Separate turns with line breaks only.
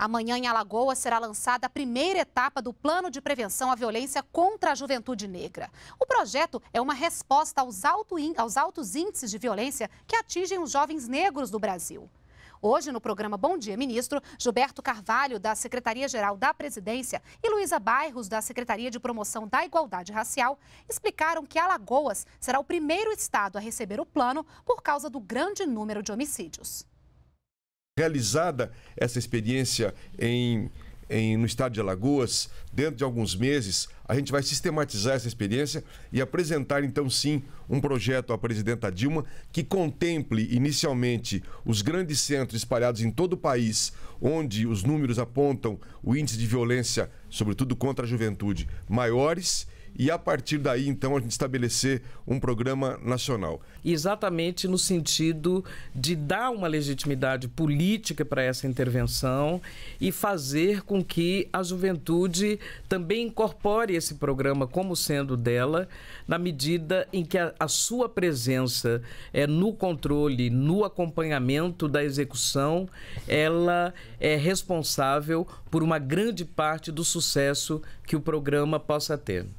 Amanhã, em Alagoas, será lançada a primeira etapa do Plano de Prevenção à Violência contra a Juventude Negra. O projeto é uma resposta aos, altos índices de violência que atingem os jovens negros do Brasil. Hoje, no programa Bom Dia Ministro, Gilberto Carvalho, da Secretaria-Geral da Presidência, e Luísa Bairros, da Secretaria de Promoção da Igualdade Racial, explicaram que Alagoas será o primeiro estado a receber o plano por causa do grande número de homicídios
realizada essa experiência em, em, no estado de Alagoas, dentro de alguns meses, a gente vai sistematizar essa experiência e apresentar, então, sim, um projeto à presidenta Dilma que contemple inicialmente os grandes centros espalhados em todo o país, onde os números apontam o índice de violência, sobretudo contra a juventude, maiores e a partir daí, então, a gente estabelecer um programa nacional.
Exatamente no sentido de dar uma legitimidade política para essa intervenção e fazer com que a juventude também incorpore esse programa como sendo dela, na medida em que a, a sua presença é no controle, no acompanhamento da execução, ela é responsável por uma grande parte do sucesso que o programa possa ter.